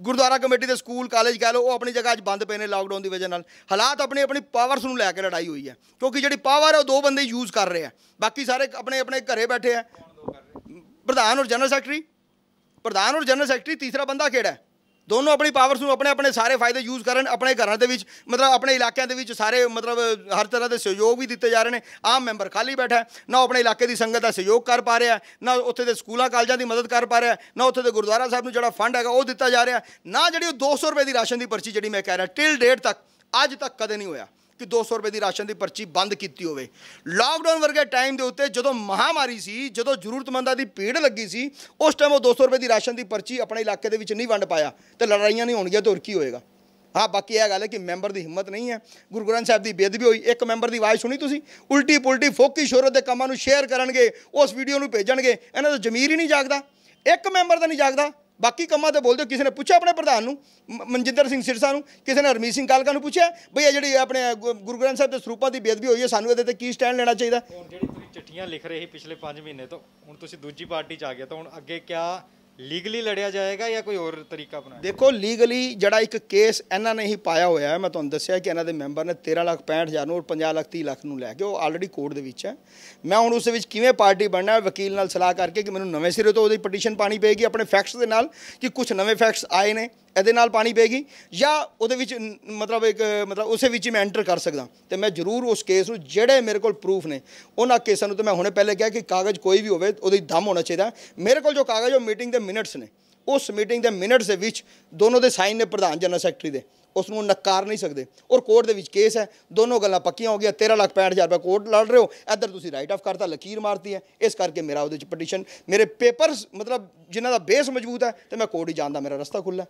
ਗੁਰਦੁਆਰਾ ਕਮੇਟੀ ਦੇ ਸਕੂਲ ਕਾਲਜ ਕਹ ਲੋ ਉਹ ਆਪਣੀ ਜਗ੍ਹਾ ਅੱਜ ਬੰਦ ਪਏ ਨੇ ਲਾਕਡਾਊਨ ਦੀ ਵਜ੍ਹਾ ਨਾਲ ਹਾਲਾਤ ਆਪਣੀ ਆਪਣੀ ਪਾਵਰਸ ਨੂੰ ਲੈ ਕੇ ਲੜਾਈ ਹੋਈ ਹੈ ਕਿਉਂਕਿ ਜਿਹੜੀ ਪਾਵਰ ਹੈ ਉਹ ਦੋ ਬੰਦੇ ਯੂਜ਼ ਕਰ ਰਹੇ ਆ ਬਾਕੀ ਸਾਰੇ ਆਪਣੇ ਆਪਣੇ ਘਰੇ ਬੈਠੇ ਆ ਪ੍ਰਧਾਨ ਔਰ ਜਨਰਲ ਸੈਕਟਰੀ ਪ੍ਰਧਾਨ ਔਰ ਜਨਰਲ ਸੈਕਟਰੀ ਤੀਸਰਾ ਬੰਦਾ ਕਿਹੜਾ ਹੈ ਦੋਨੋਂ ਆਪਣੀ ਪਾਵਰਸ ਨੂੰ ਆਪਣੇ ਆਪਣੇ ਸਾਰੇ ਫਾਇਦੇ ਯੂਜ਼ ਕਰਨ ਆਪਣੇ ਘਰਾਂ ਦੇ ਵਿੱਚ ਮਤਲਬ ਆਪਣੇ ਇਲਾਕਿਆਂ ਦੇ ਵਿੱਚ ਸਾਰੇ ਮਤਲਬ ਹਰ ਤਰ੍ਹਾਂ ਦੇ ਸਹਿਯੋਗ ਵੀ ਦਿੱਤੇ ਜਾ ਰਹੇ ਨੇ ਆਮ ਮੈਂਬਰ ਖਾਲੀ ਬੈਠਾ ਨਾ ਆਪਣੇ ਇਲਾਕੇ ਦੀ ਸੰਗਤ ਦਾ ਸਹਿਯੋਗ ਕਰ ਪਾ ਰਿਹਾ ਨਾ ਉੱਥੇ ਦੇ ਸਕੂਲਾਂ ਕਾਲਜਾਂ ਦੀ ਮਦਦ ਕਰ ਪਾ ਰਿਹਾ ਨਾ ਉੱਥੇ ਦੇ ਗੁਰਦੁਆਰਾ ਸਾਹਿਬ ਨੂੰ ਜਿਹੜਾ ਫੰਡ ਹੈਗਾ ਉਹ ਦਿੱਤਾ ਜਾ ਰਿਹਾ ਨਾ ਜਿਹੜੀ 200 ਰੁਪਏ ਦੀ ਰਾਸ਼ਨ ਦੀ ਪਰਚੀ ਜਿਹੜੀ ਮੈਂ ਕਹਿ ਰਿਹਾ ਟਿਲ ਡੇਟ ਤੱਕ ਅੱਜ ਤੱਕ ਕਦੇ ਨਹੀਂ ਹੋਇਆ ਕਿ 200 ਰੁਪਏ ਦੀ ਰਾਸ਼ਨ ਦੀ ਪਰਚੀ ਬੰਦ ਕੀਤੀ ਹੋਵੇ ਲਾਕਡਾਊਨ ਵਰਗੇ ਟਾਈਮ ਦੇ ਉੱਤੇ ਜਦੋਂ ਮਹਾਮਾਰੀ ਸੀ ਜਦੋਂ ਜ਼ਰੂਰਤਮੰਦਾਂ ਦੀ ਭੀੜ ਲੱਗੀ ਸੀ ਉਸ ਟਾਈਮ ਉਹ 200 ਰੁਪਏ ਦੀ ਰਾਸ਼ਨ ਦੀ ਪਰਚੀ ਆਪਣੇ ਇਲਾਕੇ ਦੇ ਵਿੱਚ ਨਹੀਂ ਵੰਡ ਪਾਇਆ ਤੇ ਲੜਾਈਆਂ ਨਹੀਂ ਹੋਣਗੀਆਂ ਤਾਂ ਹੋਰ ਕੀ ਹੋਏਗਾ ਹਾਂ ਬਾਕੀ ਇਹ ਗੱਲ ਹੈ ਕਿ ਮੈਂਬਰ ਦੀ ਹਿੰਮਤ ਨਹੀਂ ਹੈ ਗੁਰੂ ਗ੍ਰੰਥ ਸਾਹਿਬ ਦੀ ਬੇਦਬੀ ਹੋਈ ਇੱਕ ਮੈਂਬਰ ਦੀ ਆਵਾਜ਼ ਸੁਣੀ ਤੁਸੀਂ ਉਲਟੀ ਪੁਲਟੀ ਫੋਕੀ ਸ਼ੋਹਰਤ ਦੇ ਕੰਮਾਂ ਨੂੰ ਸ਼ੇਅਰ ਕਰਨਗੇ ਉਸ ਵੀਡੀਓ ਨੂੰ ਭੇਜਣਗੇ ਇਹਨਾਂ ਦਾ ਜ਼ਮੀਰ ਹੀ ਨਹੀਂ ਜਾਗਦਾ ਇੱਕ ਮੈਂਬਰ ਦਾ ਨਹੀਂ ਜਾਗਦਾ ਬਾਕੀ ਕੰਮਾਂ ਤੇ ਬੋਲਦੇ ਕਿਸੇ ਨੇ ਪੁੱਛਿਆ ਆਪਣੇ ਪ੍ਰਧਾਨ ਨੂੰ ਮਨਜਿੰਦਰ ਸਿੰਘ ਸਿਰਸਾ ਨੂੰ ਕਿਸੇ ਨੇ ਹਰਮੀਤ ਸਿੰਘ ਕਾਲਕਾ ਨੂੰ ਪੁੱਛਿਆ ਬਈ ਇਹ ਜਿਹੜੀ ਆਪਣੇ ਗੁਰੂ ਗ੍ਰੰਥ ਸਾਹਿਬ ਦੇ ਸਰੂਪਾਂ ਦੀ ਬੇਅਦਬੀ ਹੋਈ ਹੈ ਸਾਨੂੰ ਇਹਦੇ ਤੇ ਕੀ ਸਟੈਂਡ ਲੈਣਾ ਚਾਹੀਦਾ ਜਿਹੜੀ ਤੁਸੀਂ ਚਿੱਠੀਆਂ ਲਿਖ ਰਹੇ ਸੀ ਪਿਛਲੇ 5 ਮਹੀਨੇ ਤੋਂ ਹੁਣ ਤੁਸੀਂ ਦੂਜੀ ਪਾਰਟੀ 'ਚ ਆ ਗਏ ਤਾਂ ਹੁਣ ਅੱਗੇ ਕਿਆ ਲੀਗਲੀ ਲੜਿਆ ਜਾਏਗਾ ਜਾਂ ਕੋਈ ਹੋਰ ਤਰੀਕਾ ਬਣਾਇਆ ਦੇਖੋ ਲੀਗਲੀ ਜਿਹੜਾ ਇੱਕ ਕੇਸ ਇਹਨਾਂ ਨੇ ਹੀ ਪਾਇਆ ਹੋਇਆ ਹੈ ਮੈਂ ਤੁਹਾਨੂੰ ਦੱਸਿਆ ਕਿ ਇਹਨਾਂ ਦੇ ਮੈਂਬਰ ਨੇ 13 ਲੱਖ 65000 ਨੂੰ ਔਰ 50 ਲੱਖ 30 ਲੱਖ ਨੂੰ ਲੈ ਕੇ ਉਹ ਆਲਰੇਡੀ ਕੋਰਟ ਦੇ ਵਿੱਚ ਹੈ ਮੈਂ ਹੁਣ ਉਸ ਵਿੱਚ ਕਿਵੇਂ ਪਾਰਟੀ ਬਣਨਾ ਹੈ ਵਕੀਲ ਨਾਲ ਸਲਾਹ ਕਰਕੇ ਕਿ ਮੈਨੂੰ ਨਵੇਂ ਸਿਰੇ ਤੋਂ ਉਹਦੀ ਪਟੀਸ਼ਨ ਪਾਣੀ ਪਏਗੀ ਆਪਣੇ ਫੈਕਟਸ ਦੇ ਨਾਲ ਕਿ ਕੁਝ ਨਵੇਂ ਫੈਕਟਸ ਆਏ ਨੇ ਇਹਦੇ ਨਾਲ ਪਾਣੀ ਪਏਗੀ ਜਾਂ ਉਹਦੇ ਵਿੱਚ ਮਤਲਬ ਇੱਕ ਮਤਲਬ ਉਸੇ ਵਿੱਚ ਮੈਂ ਐਂਟਰ ਕਰ ਸਕਦਾ ਤੇ ਮੈਂ ਜ਼ਰੂਰ ਉਸ ਕੇਸ ਨੂੰ ਜਿਹੜੇ ਮੇਰੇ ਕੋਲ ਪ੍ਰੂਫ ਨੇ ਉਹਨਾਂ ਕੇਸਾਂ ਨੂੰ ਤੇ ਮੈਂ ਹੁਣੇ ਪਹਿਲੇ ਕਿਹਾ ਕਿ ਕਾਗਜ਼ ਕੋਈ ਵੀ ਹੋਵੇ ਉਹਦੇ ਦਮ ਹੋਣਾ ਚਾਹੀਦਾ ਮੇਰੇ ਕੋਲ ਜੋ ਕਾਗਜ਼ ਉਹ ਮੀਟਿੰਗ ਦੇ ਮਿੰਟਸ ਨੇ ਉਸ ਮੀਟਿੰਗ ਦੇ ਮਿੰਟਸ ਦੇ ਵਿੱਚ ਦੋਨੋਂ ਦੇ ਸਾਈਨ ਨੇ ਪ੍ਰਧਾਨ ਜਨਰਲ ਸੈਕਟਰੀ ਦੇ ਉਸ ਨੂੰ ਨਕਾਰ ਨਹੀਂ ਸਕਦੇ ਔਰ ਕੋਰਟ ਦੇ ਵਿੱਚ ਕੇਸ ਹੈ ਦੋਨੋਂ ਗੱਲਾਂ ਪੱਕੀਆਂ ਹੋ ਗਈਆਂ 13 ਲੱਖ 65000 ਰੁਪਏ ਕੋਰਟ ਲੜ ਰਹੇ ਹੋ ਇੱਧਰ ਤੁਸੀਂ ਰਾਈਟ ਆਫ ਕਰਤਾ ਲਕੀਰ ਮਾਰਤੀ ਹੈ ਇਸ ਕਰਕੇ ਮੇਰਾ ਉਹਦੇ ਵਿੱਚ ਪਟੀਸ਼ਨ ਮੇਰੇ ਪੇਪਰਸ ਮਤਲਬ ਜਿਨ੍ਹਾਂ ਦਾ ਬੇਸ ਮਜ਼ਬੂਤ ਹੈ ਤੇ ਮੈਂ ਕੋਰਟ ਹੀ ਜਾਣ ਮੇਰਾ ਰਸਤਾ ਖੁੱਲ੍ਹਾ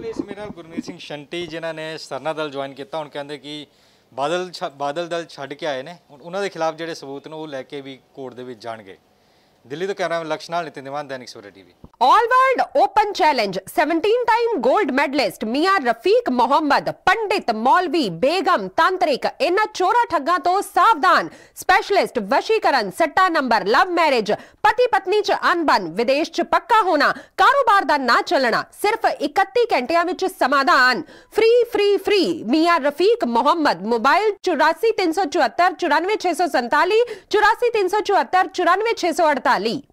ਬਿਲਕੁਲ ਇਸ ਗੁਰਮੀਤ ਸਿੰਘ ਸ਼ੰਟੀ ਜਿਨ੍ਹਾਂ ਨੇ ਸਰਨਾ ਦਲ ਜੁਆਇਨ ਕੀਤਾ ਹੁਣ ਕਹਿੰਦੇ ਕਿ ਬਾਦਲ ਬਾਦਲ ਦਲ ਛੱਡ ਕੇ ਆਏ ਨੇ ਉਹਨਾਂ ਦੇ ਖਿਲਾਫ ਜਿਹੜੇ ਸਬੂਤ ਨੇ ਉਹ ਲੈ ਕੇ ਵੀ ਕੋਰਟ ਦੇ ਵਿੱਚ ਜਾਣਗੇ दिल्ली तो camera लक्षणाल Nitin Diwan Dainik Surya TV all world open challenge 17 time gold medalist Mian Rafiq Mohammad पंडित मौलवी बेगम तांत्रिक इन चोरा ठगा तो सावधान स्पेशलिस्ट वशीकरण सट्टा नंबर लव मैरिज पति पत्नी च अनबन विदेश च पक्का होना कारोबार दा ना चलना सिर्फ 31 घंटिया विच समाधान free free free Mian Rafiq Mohammad mobile 84374 94647 84374 94648 التالي